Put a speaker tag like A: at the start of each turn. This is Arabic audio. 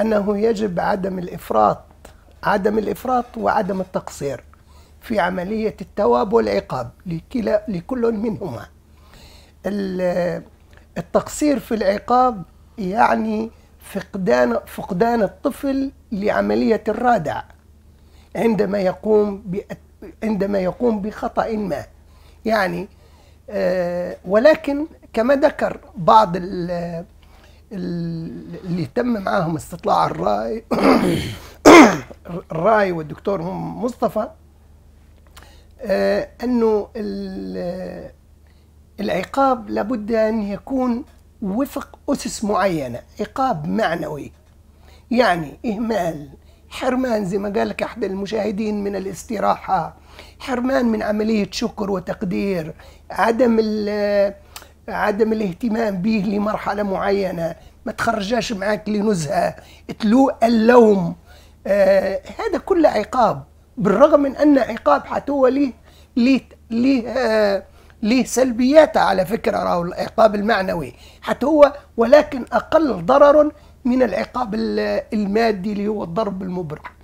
A: أنه يجب عدم الإفراط عدم الإفراط وعدم التقصير في عملية التواب والعقاب لكلا لكل منهما التقصير في العقاب يعني فقدان فقدان الطفل لعملية الرادع عندما يقوم عندما يقوم بخطأ ما يعني آه، ولكن كما ذكر بعض اللي تم معاهم استطلاع الرأي الرأي والدكتور هم مصطفى آه، أنه العقاب لابد أن يكون وفق أسس معينة عقاب معنوي يعني إهمال حرمان زي ما قال لك أحد المشاهدين من الاستراحة حرمان من عملية شكر وتقدير عدم عدم الاهتمام به لمرحلة معينة ما تخرجاش معاك لنزهة تلو اللوم آه هذا كله عقاب بالرغم من أن عقاب حتوى ليه ليه ليه آه ليه سلبياته على فكرة راهو العقاب المعنوي حتى هو ولكن أقل ضرر من العقاب المادي اللي هو الضرب المبرح